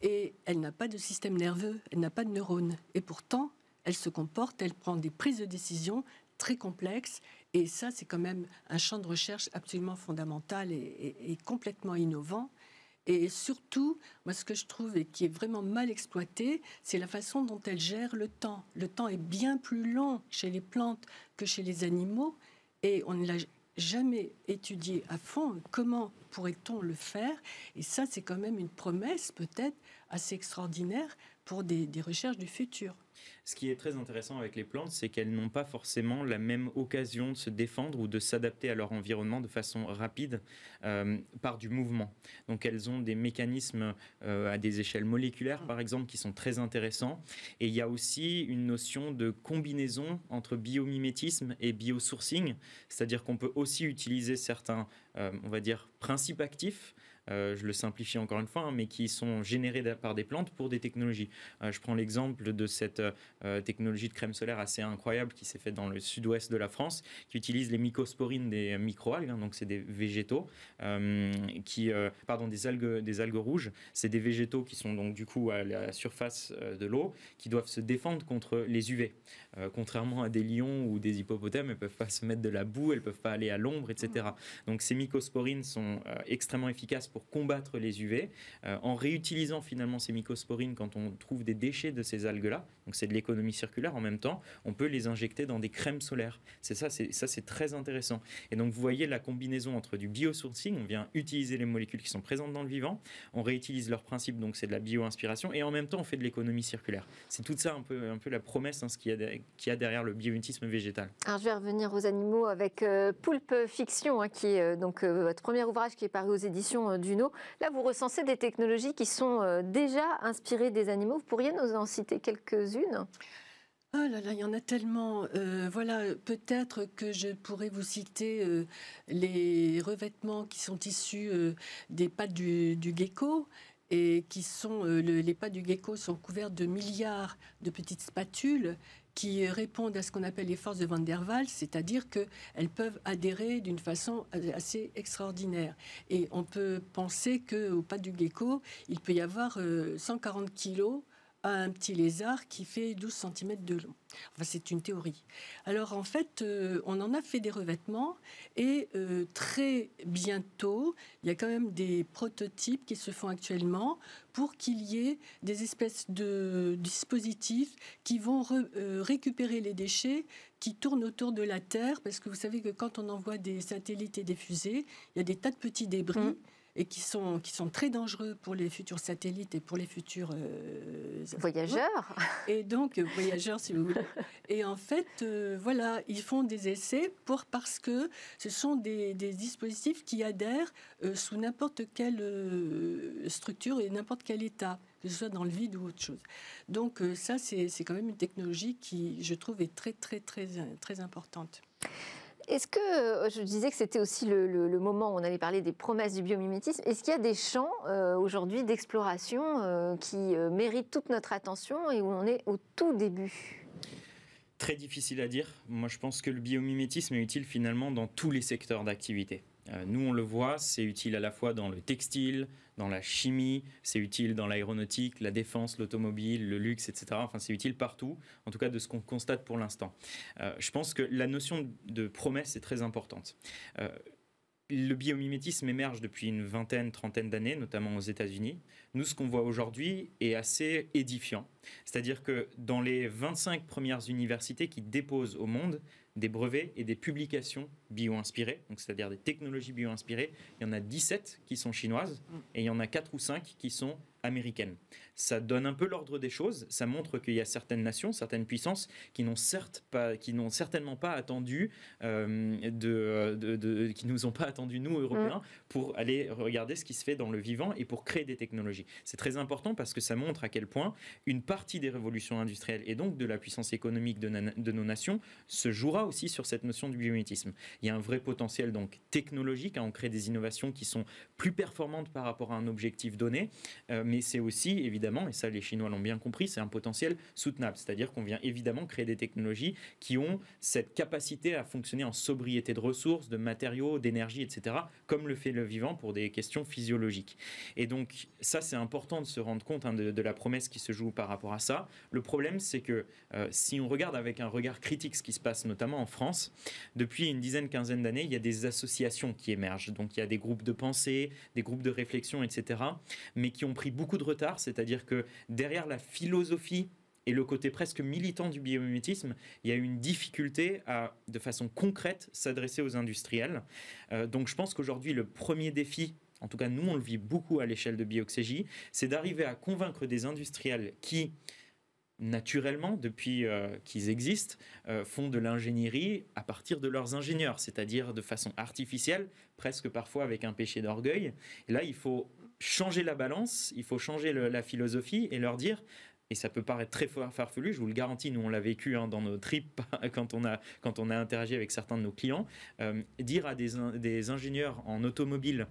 Et elle n'a pas de système nerveux, elle n'a pas de neurones. Et pourtant, elle se comporte, elle prend des prises de décision très complexes et ça, c'est quand même un champ de recherche absolument fondamental et, complètement innovant. Et surtout, moi, ce que je trouve et qui est vraiment mal exploité, c'est la façon dont elle gère le temps. Le temps est bien plus long chez les plantes que chez les animaux, et on ne l'a jamais étudié à fond. Comment pourrait-on le faire Et ça, c'est quand même une promesse peut-être assez extraordinaire pour des recherches du futur. Ce qui est très intéressant avec les plantes, c'est qu'elles n'ont pas forcément la même occasion de se défendre ou de s'adapter à leur environnement de façon rapide euh, par du mouvement. Donc elles ont des mécanismes euh, à des échelles moléculaires, par exemple, qui sont très intéressants. Et il y a aussi une notion de combinaison entre biomimétisme et biosourcing, c'est-à-dire qu'on peut aussi utiliser certains, euh, on va dire, principes actifs euh, je le simplifie encore une fois, hein, mais qui sont générés par des plantes pour des technologies. Euh, je prends l'exemple de cette euh, technologie de crème solaire assez incroyable qui s'est faite dans le sud-ouest de la France, qui utilise les mycosporines des microalgues, hein, donc c'est des végétaux, qui, pardon, des algues, des algues rouges. C'est des végétaux qui sont donc du coup à la surface de l'eau, qui doivent se défendre contre les UV. Euh, contrairement à des lions ou des hippopotames, elles peuvent pas se mettre de la boue, elles peuvent pas aller à l'ombre, etc. Donc ces mycosporines sont euh, extrêmement efficaces pour combattre les UV euh, en réutilisant finalement ces mycosporines quand on trouve des déchets de ces algues-là. Donc c'est de l'économie circulaire. En même temps, on peut les injecter dans des crèmes solaires. C'est ça, c'est ça, c'est très intéressant. Et donc vous voyez la combinaison entre du biosourcing, on vient utiliser les molécules qui sont présentes dans le vivant, on réutilise leurs principes, donc c'est de la bio-inspiration, et en même temps on fait de l'économie circulaire. C'est tout ça un peu, un peu la promesse, en hein, ce qu'il y a qui a derrière le biomimétisme végétal. Alors je vais revenir aux animaux avec euh, Poulpe Fiction, hein, qui est euh, donc euh, votre premier ouvrage qui est paru aux éditions Duno. Là, vous recensez des technologies qui sont déjà inspirées des animaux. Vous pourriez nous en citer quelques-unes Oh là là, il y en a tellement. voilà, peut-être que je pourrais vous citer les revêtements qui sont issus des pattes du, gecko et qui sont les pattes du gecko sont couvertes de milliards de petites spatules qui répondent à ce qu'on appelle les forces de Van der Waals, c'est-à-dire qu'elles peuvent adhérer d'une façon assez extraordinaire. Et on peut penser qu'au pas du gecko, il peut y avoir 140 euh, kilos un petit lézard qui fait 12 cm de long. Enfin, c'est une théorie. Alors en fait, euh, on en a fait des revêtements et euh, très bientôt, il y a quand même des prototypes qui se font actuellement pour qu'il y ait des espèces de dispositifs qui vont euh, récupérer les déchets qui tournent autour de la Terre, parce que vous savez que quand on envoie des satellites et des fusées, il y a des tas de petits débris. Mm et qui sont, qui sont très dangereux pour les futurs satellites et pour les futurs euh, voyageurs. [LAUGHS] Et donc, euh, voyageurs, si vous voulez. Et en fait, euh, voilà, ils font des essais pour, parce que ce sont des, des dispositifs qui adhèrent sous n'importe quelle structure et n'importe quel état que ce soit dans le vide ou autre chose. Donc ça, c'est quand même une technologie qui, je trouve, est très, très, très, très importante. Est-ce que, euh, je disais que c'était aussi le, moment où on allait parler des promesses du biomimétisme, est-ce qu'il y a des champs euh, aujourd'hui d'exploration euh, qui méritent toute notre attention et où on est au tout début Très difficile à dire. Moi, je pense que le biomimétisme est utile finalement dans tous les secteurs d'activité. Euh, nous, on le voit, c'est utile à la fois dans le textile, dans la chimie, c'est utile dans l'aéronautique, la défense, l'automobile, le luxe, etc. Enfin, c'est utile partout, en tout cas de ce qu'on constate pour l'instant. Euh, je pense que la notion de promesse est très importante. Euh, le biomimétisme émerge depuis une vingtaine, trentaine d'années, notamment aux États-Unis. Nous, ce qu'on voit aujourd'hui est assez édifiant. C'est-à-dire que dans les 25 premières universités qui déposent au monde, des brevets et des publications bio-inspirées, donc c'est-à-dire des technologies bio-inspirées. Il y en a 17 qui sont chinoises mm. et il y en a 4 ou 5 qui sont américaines. Ça donne un peu l'ordre des choses, ça montre qu'il y a certaines nations, certaines puissances qui n'ont certes pas, qui n'ont certainement pas attendu, euh, de, qui nous ont pas attendu nous Européens mm. pour aller regarder ce qui se fait dans le vivant et pour créer des technologies. C'est très important parce que ça montre à quel point une partie des révolutions industrielles et donc de la puissance économique de, de nos nations se jouera aussi sur cette notion du biomimétisme. Il y a un vrai potentiel donc technologique à hein. en créer des innovations qui sont plus performantes par rapport à un objectif donné, euh, mais c'est aussi évidemment, et ça les Chinois l'ont bien compris, c'est un potentiel soutenable, c'est-à-dire qu'on vient évidemment créer des technologies qui ont cette capacité à fonctionner en sobriété de ressources, de matériaux, d'énergie, etc., comme le fait le vivant pour des questions physiologiques. Et donc ça, c'est important de se rendre compte hein, de, la promesse qui se joue par rapport à ça. Le problème, c'est que euh, si on regarde avec un regard critique ce qui se passe notamment en France, depuis une dizaine, quinzaine d'années, il y a des associations qui émergent. Donc il y a des groupes de pensée, des groupes de réflexion, etc. Mais qui ont pris beaucoup de retard, c'est-à-dire que derrière la philosophie et le côté presque militant du biomimétisme, il y a une difficulté à, de façon concrète, s'adresser aux industriels. Euh, donc je pense qu'aujourd'hui, le premier défi, en tout cas nous, on le vit beaucoup à l'échelle de Bioxégie, c'est d'arriver à convaincre des industriels qui naturellement, depuis euh, qu'ils existent, euh, font de l'ingénierie à partir de leurs ingénieurs, c'est-à-dire de façon artificielle, presque parfois avec un péché d'orgueil. Et là, il faut changer la balance, il faut changer la philosophie et leur dire, et ça peut paraître très farfelu, je vous le garantis, nous on l'a vécu hein, dans nos tripes [LAUGHS] quand on, a, quand on a interagi avec certains de nos clients, euh, dire à des, des ingénieurs en automobile,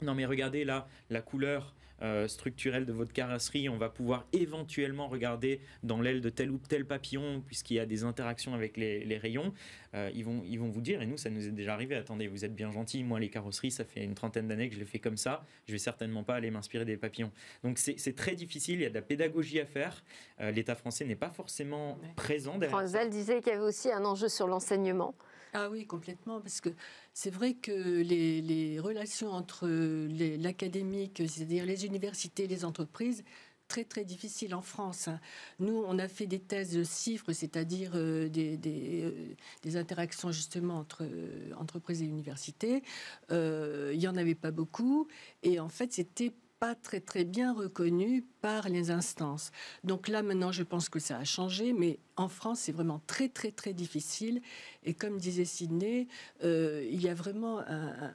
non mais regardez là, la couleur, euh, structurelle de votre carrosserie. On va pouvoir éventuellement regarder dans l'aile de tel ou tel papillon, puisqu'il y a des interactions avec les, rayons. Euh, ils, vont, ils vont vous dire, et nous, ça nous est déjà arrivé, attendez, vous êtes bien gentil, moi, les carrosseries, ça fait une trentaine d'années que je les fais comme ça, je vais certainement pas aller m'inspirer des papillons. Donc c'est très difficile, il y a de la pédagogie à faire. Euh, L'État français n'est pas forcément présent derrière. disait qu'il y avait aussi un enjeu sur l'enseignement. Ah oui, complètement, parce que c'est vrai que les, les relations entre l'académique, c'est-à-dire les universités, les entreprises, très très difficiles en France. Hein. Nous, on a fait des thèses de chiffres, c'est-à-dire euh, des, euh, des, interactions justement entre euh, entreprises et universités. il n'y en avait pas beaucoup. Et en fait, c'était pas très très bien reconnu par les instances. Donc là maintenant, je pense que ça a changé, mais en France, c'est vraiment très très très difficile. Et comme disait Sidney, euh, il y a vraiment un,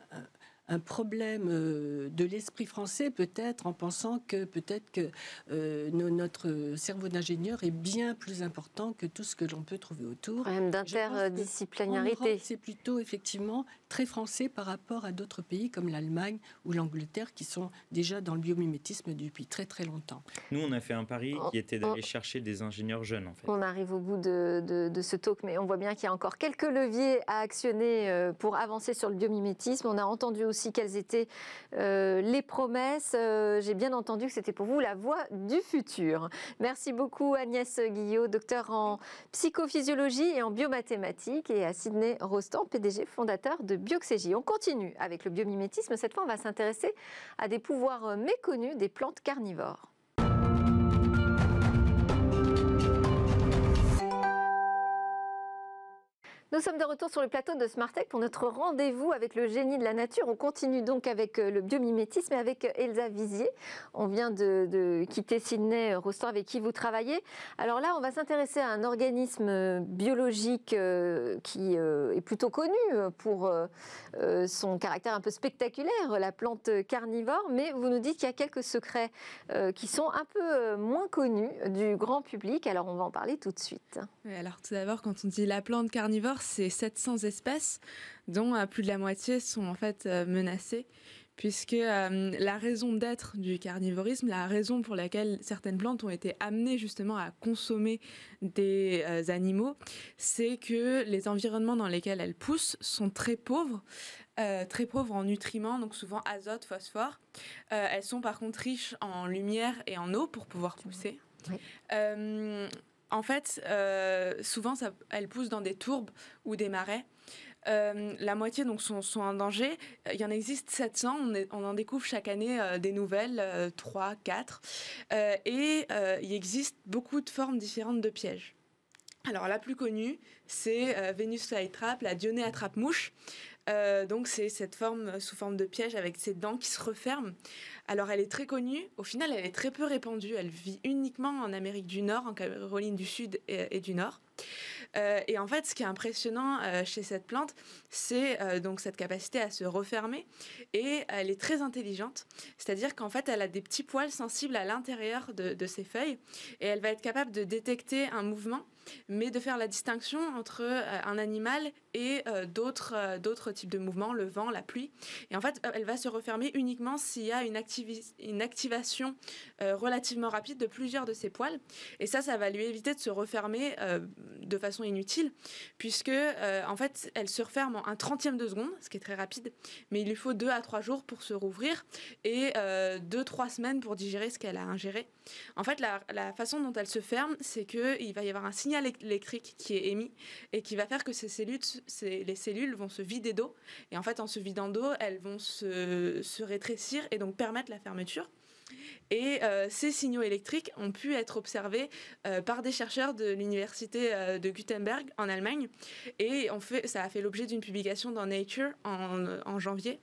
un problème euh, de l'esprit français, peut-être, en pensant que peut-être que euh, notre cerveau d'ingénieur est bien plus important que tout ce que l'on peut trouver autour. problème d'interdisciplinarité. C'est plutôt effectivement très français par rapport à d'autres pays comme l'Allemagne ou l'Angleterre qui sont déjà dans le biomimétisme depuis très très longtemps. Nous, on a fait un pari qui était d'aller chercher des ingénieurs jeunes. En fait. On arrive au bout de, de ce talk, mais on voit bien qu'il y a encore quelques leviers à actionner euh, pour avancer sur le biomimétisme. On a entendu aussi quelles étaient euh, les promesses. Euh, j'ai bien entendu que c'était pour vous la voie du futur. Merci beaucoup Agnès Guillot, docteur en psychophysiologie et en biomathématiques, et à Sidney Rostand, PDG fondateur de Bioxégie. On continue avec le biomimétisme. Cette fois, on va s'intéresser à des pouvoirs euh, méconnus des plantes carnivores. Nous sommes de retour sur le plateau de Smartech pour notre rendez-vous avec le génie de la nature. On continue donc avec euh, le biomimétisme et avec euh, Elsa Vizier. On vient de, quitter Sydney euh, Rostand avec qui vous travaillez. Alors là, on va s'intéresser à un organisme biologique qui est plutôt connu pour son caractère un peu spectaculaire, la plante carnivore. Mais vous nous dites qu'il y a quelques secrets qui sont un peu moins connus du grand public. Alors on va en parler tout de suite. Alors tout d'abord, quand on dit la plante carnivore, ces 700 espèces, dont euh, plus de la moitié sont en fait euh, menacées, puisque euh, la raison d'être du carnivorisme, la raison pour laquelle certaines plantes ont été amenées justement à consommer des animaux, c'est que les environnements dans lesquels elles poussent sont très pauvres, très pauvres en nutriments, donc souvent azote, phosphore. elles sont par contre riches en lumière et en eau pour pouvoir pousser en fait, euh, souvent, elles poussent dans des tourbes ou des marais. Euh, la moitié donc sont, en danger. Euh, il y en existe 700. On, en découvre chaque année des nouvelles, 3, 4. et il existe beaucoup de formes différentes de pièges. Alors la plus connue, c'est Vénus flytrap, la Dionée attrape-mouche. Euh, donc c'est cette forme sous forme de piège avec ses dents qui se referment. Alors elle est très connue, au final elle est très peu répandue, elle vit uniquement en Amérique du Nord, en Caroline du Sud et, du Nord. Euh, et en fait, ce qui est impressionnant euh, chez cette plante, c'est donc cette capacité à se refermer et elle est très intelligente. C'est-à-dire qu'en fait, elle a des petits poils sensibles à l'intérieur de, ses feuilles et elle va être capable de détecter un mouvement mais de faire la distinction entre euh, un animal et euh, d'autres, euh, d'autres types de mouvements, le vent, la pluie. Et en fait, elle va se refermer uniquement s'il y a une, une activation relativement rapide de plusieurs de ses poils. Et ça, ça va lui éviter de se refermer de façon inutile, puisque en fait, elle se referme en un trentième de seconde, ce qui est très rapide, mais il lui faut deux à trois jours pour se rouvrir et deux, trois semaines pour digérer ce qu'elle a ingéré. En fait, la, la façon dont elle se ferme, c'est il va y avoir un signe signal électrique qui est émis et qui va faire que ces cellules, les cellules vont se vider d'eau. Et en fait, en se vidant d'eau, elles vont se, rétrécir et donc permettre la fermeture. Et euh, ces signaux électriques ont pu être observés euh, par des chercheurs de l'université euh, de Gutenberg en Allemagne. Et on fait, ça a fait l'objet d'une publication dans Nature en janvier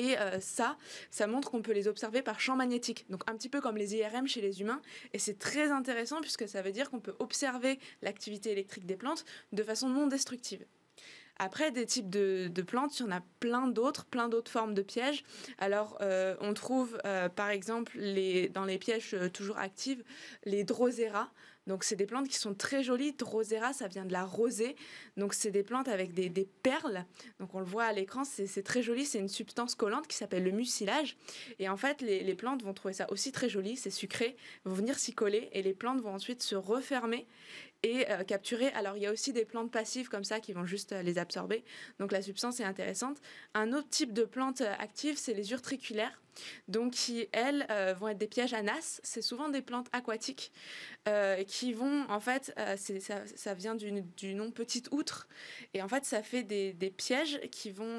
et euh, ça, ça montre qu'on peut les observer par champ magnétique. Donc un petit peu comme les IRM chez les humains. Et c'est très intéressant puisque ça veut dire qu'on peut observer l'activité électrique des plantes de façon non destructive. Après, des types de, plantes, il y en a plein d'autres, plein d'autres formes de pièges. Alors, euh, on trouve euh, par exemple dans les pièges toujours actives les droséras. Donc c'est des plantes qui sont très jolies. Drosera, ça vient de la rosée. Donc c'est des plantes avec des, perles. Donc on le voit à l'écran, c'est très joli. C'est une substance collante qui s'appelle le mucilage. Et en fait, les, les, plantes vont trouver ça aussi très joli. C'est sucré, vont venir s'y coller et les plantes vont ensuite se refermer et euh, capturer. Alors il y a aussi des plantes passives comme ça qui vont juste euh, les absorber. Donc la substance est intéressante. Un autre type de plantes euh, active, c'est les urtriculaires. Donc, qui, elles, vont être des pièges à nas. C'est souvent des plantes aquatiques qui vont, en fait, ça, vient du, nom petite outre. Et en fait, ça fait des, pièges qui vont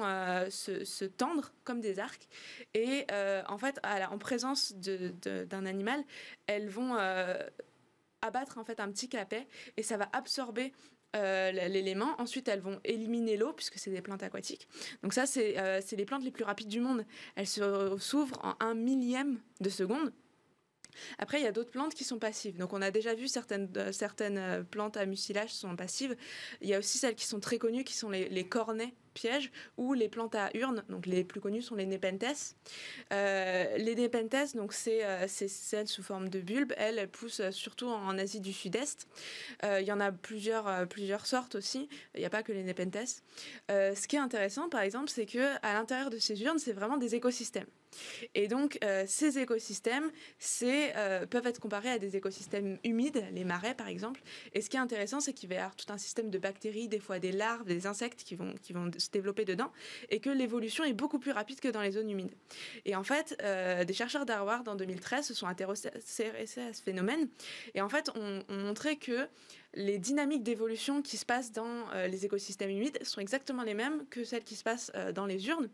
se, tendre comme des arcs. Et en fait, en présence d'un animal, elles vont abattre en fait un petit capet et ça va absorber euh, l'élément. Ensuite, elles vont éliminer l'eau, puisque c'est des plantes aquatiques. Donc ça, c'est euh, les plantes les plus rapides du monde. Elles euh, s'ouvrent en un millième de seconde. Après, il y a d'autres plantes qui sont passives. Donc, on a déjà vu certaines, euh, euh, plantes à mucilage sont passives. Il y a aussi celles qui sont très connues, qui sont les, cornets pièges ou les plantes à urnes. Donc, les plus connues sont les nepenthes. Euh, les nepenthes, donc, c'est celles sous forme de bulbes. Elles, poussent surtout en, Asie du Sud-Est. il y en a plusieurs, plusieurs sortes aussi. Il n'y a pas que les nepenthes. ce qui est intéressant, par exemple, c'est que à l'intérieur de ces urnes, c'est vraiment des écosystèmes. Et donc, euh, ces écosystèmes euh, peuvent être comparés à des écosystèmes humides, les marais par exemple. Et ce qui est intéressant, c'est qu'il va y avoir tout un système de bactéries, des fois des larves, des insectes qui vont, se développer dedans, et que l'évolution est beaucoup plus rapide que dans les zones humides. Et en fait, euh, des chercheurs d'Harvard en 2013 se sont intéressés à ce phénomène, et en fait, on, on montrait que les dynamiques d'évolution qui se passent dans euh, les écosystèmes humides sont exactement les mêmes que celles qui se passent euh, dans les urnes.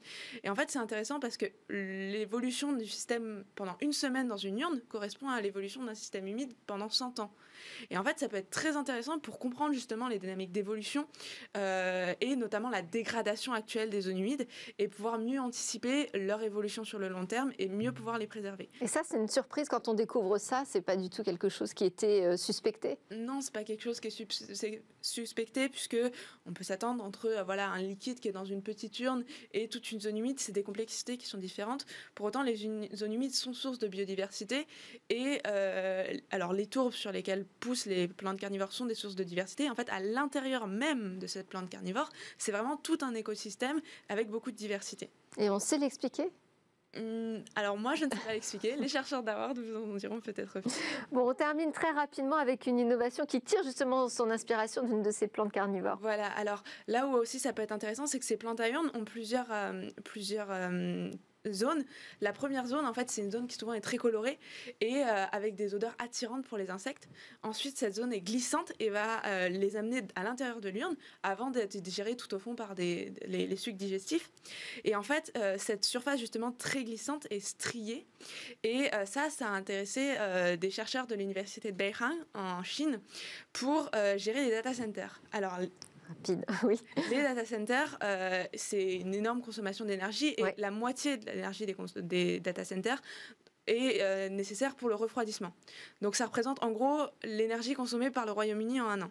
Et en fait, c'est intéressant parce que l'évolution du système pendant une semaine dans une urne correspond à l'évolution d'un système humide pendant 100 ans. Et en fait, ça peut être très intéressant pour comprendre justement les dynamiques d'évolution euh, et notamment la dégradation actuelle des zones humides et pouvoir mieux anticiper leur évolution sur le long terme et mieux pouvoir les préserver. Et ça, c'est une surprise quand on découvre ça. C'est pas du tout quelque chose qui était suspecté. Non, c'est pas quelque chose chose qui est, suspecté, puisque on peut s'attendre entre euh, voilà un liquide qui est dans une petite urne et toute une zone humide, c'est des complexités qui sont différentes. Pour autant, les zones humides sont source de biodiversité et euh, alors les tourbes sur lesquelles poussent les plantes carnivores sont des sources de diversité. En fait, à l'intérieur même de cette plante carnivore, c'est vraiment tout un écosystème avec beaucoup de diversité. Et on sait l'expliquer Mm, alors moi, je ne sais pas l'expliquer. Les chercheurs d'Harvard vous en diront peut-être. plus. Bon, on termine très rapidement avec une innovation qui tire justement son inspiration d'une de ces plantes carnivores. Voilà. Alors là où aussi ça peut être intéressant, c'est que ces plantes à ont plusieurs, euh, plusieurs euh, zone La première zone, en fait, c'est une zone qui souvent est très colorée et euh, avec des odeurs attirantes pour les insectes. Ensuite, cette zone est glissante et va euh, les amener à l'intérieur de l'urne avant d'être digérée tout au fond par les, sucs digestifs. Et en fait, euh, cette surface justement très glissante est striée. Et ça, ça a intéressé des chercheurs de l'université de Beihang en Chine pour gérer les data centers. Alors, [LAUGHS] Les data centers, euh, c'est une énorme consommation d'énergie et la moitié de l'énergie des, data centers est euh, nécessaire pour le refroidissement. Donc ça représente en gros l'énergie consommée par le Royaume-Uni en un an.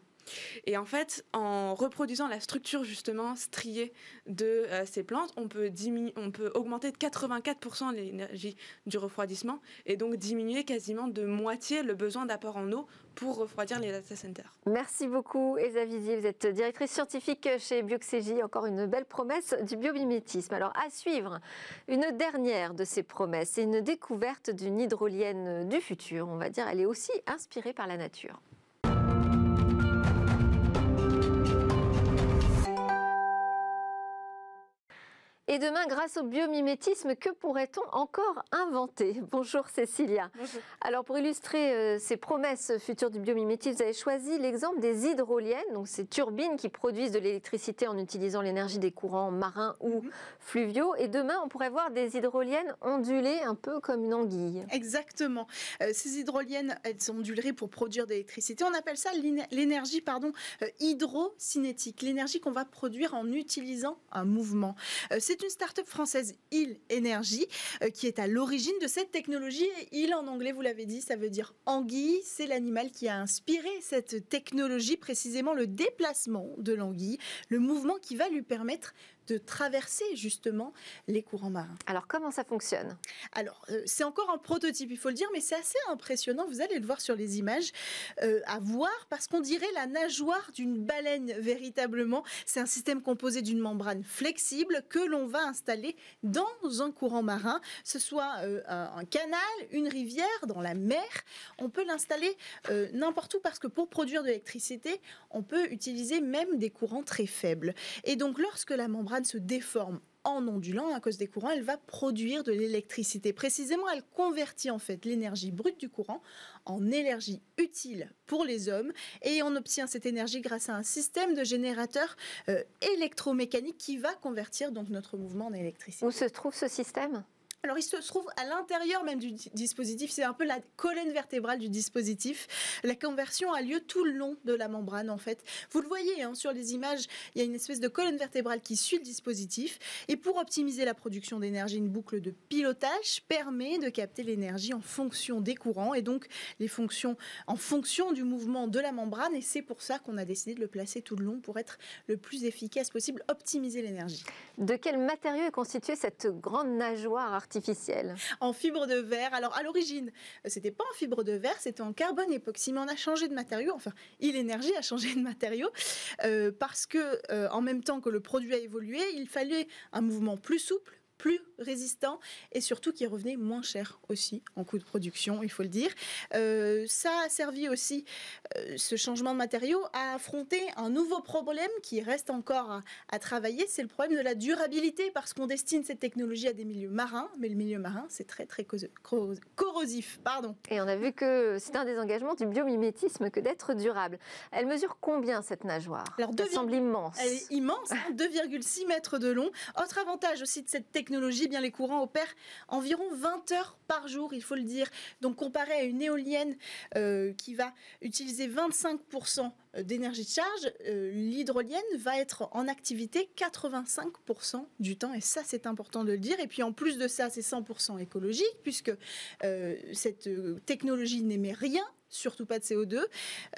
Et en fait, en reproduisant la structure justement striée de euh, ces plantes, on peut, on peut augmenter de 84% l'énergie du refroidissement et donc diminuer quasiment de moitié le besoin d'apport en eau pour refroidir les data centers. Merci beaucoup, Elsa Vous êtes directrice scientifique chez Bioxégie. Encore une belle promesse du biomimétisme. Alors, à suivre, une dernière de ces promesses, c'est une découverte d'une hydrolienne du futur, on va dire. Elle est aussi inspirée par la nature. Et demain, grâce au biomimétisme, que pourrait-on encore inventer Bonjour Cécilia. Bonjour. Alors pour illustrer euh, ces promesses futures du biomimétisme, vous avez choisi l'exemple des hydroliennes, donc ces turbines qui produisent de l'électricité en utilisant l'énergie des courants marins ou mhm. fluviaux. Et demain, on pourrait voir des hydroliennes ondulées un peu comme une anguille. Exactement. Euh, ces hydroliennes, elles sont ondulées pour produire de l'électricité. On appelle ça l'énergie pardon, euh, hydrocinétique, l'énergie qu'on va produire en utilisant un mouvement. C'est c'est une start-up française, Il Energy, euh, qui est à l'origine de cette technologie. Il en anglais, vous l'avez dit, ça veut dire anguille. C'est l'animal qui a inspiré cette technologie, précisément le déplacement de l'anguille, le mouvement qui va lui permettre de traverser justement les courants marins. Alors comment ça fonctionne Alors euh, c'est encore un prototype, il faut le dire, mais c'est assez impressionnant. Vous allez le voir sur les images euh, à voir parce qu'on dirait la nageoire d'une baleine véritablement. C'est un système composé d'une membrane flexible que l'on va installer dans un courant marin, ce soit euh, un canal, une rivière, dans la mer. On peut l'installer n'importe où parce que pour produire de l'électricité, on peut utiliser même des courants très faibles. Et donc lorsque la membrane se déforme en ondulant à cause des courants, elle va produire de l'électricité. Précisément, elle convertit en fait l'énergie brute du courant en énergie utile pour les hommes et on obtient cette énergie grâce à un système de générateur euh, électromécanique qui va convertir donc notre mouvement en électricité. Où se trouve ce système alors, il se trouve à l'intérieur même du dispositif, c'est un peu la colonne vertébrale du dispositif. La conversion a lieu tout le long de la membrane, en fait. Vous le voyez hein, sur les images, il y a une espèce de colonne vertébrale qui suit le dispositif. Et pour optimiser la production d'énergie, une boucle de pilotage permet de capter l'énergie en fonction des courants et donc les fonctions en fonction du mouvement de la membrane. Et c'est pour ça qu'on a décidé de le placer tout le long pour être le plus efficace possible, optimiser l'énergie. De quel matériau est constituée cette grande nageoire artificielle. En fibre de verre. Alors à l'origine, euh, c'était pas en fibre de verre, c'était en carbone époxy. Mais on a changé de matériau. Enfin, il énergie a changé de matériau euh, parce que euh, en même temps que le produit a évolué, il fallait un mouvement plus souple plus résistant et surtout qui revenait moins cher aussi en coût de production, il faut le dire. Euh, ça a servi aussi, euh, ce changement de matériaux, à affronter un nouveau problème qui reste encore à, travailler, c'est le problème de la durabilité, parce qu'on destine cette technologie à des milieux marins, mais le milieu marin, c'est très très corrosif. Pardon. Et on a vu que c'est un des engagements du biomimétisme que d'être durable. Elle mesure combien cette nageoire Alors, Elle semble immense. Elle est immense, 2,6 hein, mètres de long. Autre avantage aussi de cette technologie, eh bien les courants opèrent environ 20 heures par jour, il faut le dire. Donc comparé à une éolienne euh, qui va utiliser 25% d'énergie de charge, euh, l'hydrolienne va être en activité 85% du temps. Et ça, c'est important de le dire. Et puis en plus de ça, c'est 100% écologique, puisque euh, cette technologie n'émet rien surtout pas de CO2.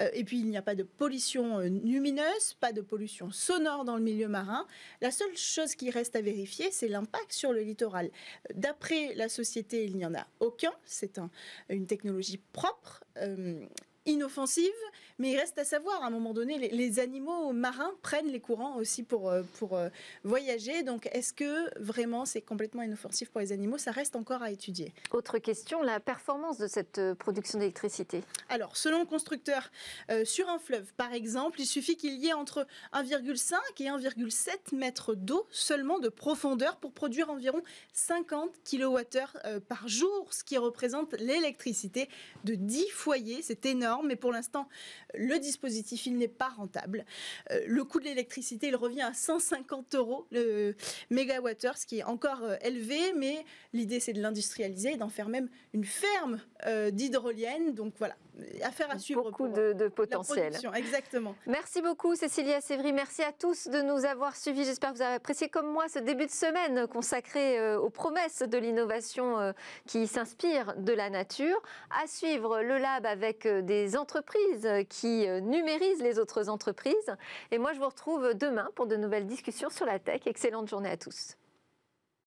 Euh, et puis, il n'y a pas de pollution euh, lumineuse, pas de pollution sonore dans le milieu marin. La seule chose qui reste à vérifier, c'est l'impact sur le littoral. Euh, d'après la société, il n'y en a aucun. C'est une technologie propre inoffensive, mais il reste à savoir. À un moment donné, les, les animaux marins prennent les courants aussi pour, euh, pour euh, voyager. Donc, est-ce que vraiment c'est complètement inoffensif pour les animaux Ça reste encore à étudier. Autre question, la performance de cette euh, production d'électricité Alors, selon le constructeur, sur un fleuve, par exemple, il suffit qu'il y ait entre 1,5 et 1,7 mètres d'eau seulement de profondeur pour produire environ 50 kWh par jour, ce qui représente l'électricité de 10 foyers. C'est énorme mais pour l'instant, le dispositif, il n'est pas rentable. Euh, le coût de l'électricité, il revient à 150 euros le mégawattheure, ce qui est encore euh, élevé, mais l'idée, c'est de l'industrialiser et d'en faire même une ferme euh, d'hydroliennes. Donc voilà, faire à suivre. Beaucoup de, euh, potentiel. exactement. Merci beaucoup, Cécilia Sévry. Merci à tous de nous avoir suivis. J'espère que vous avez apprécié, comme moi, ce début de semaine consacré euh, aux promesses de l'innovation euh, qui s'inspire de la nature. À suivre le lab avec des entreprises qui numérisent les autres entreprises. Et moi, je vous retrouve demain pour de nouvelles discussions sur la tech. Excellente journée à tous.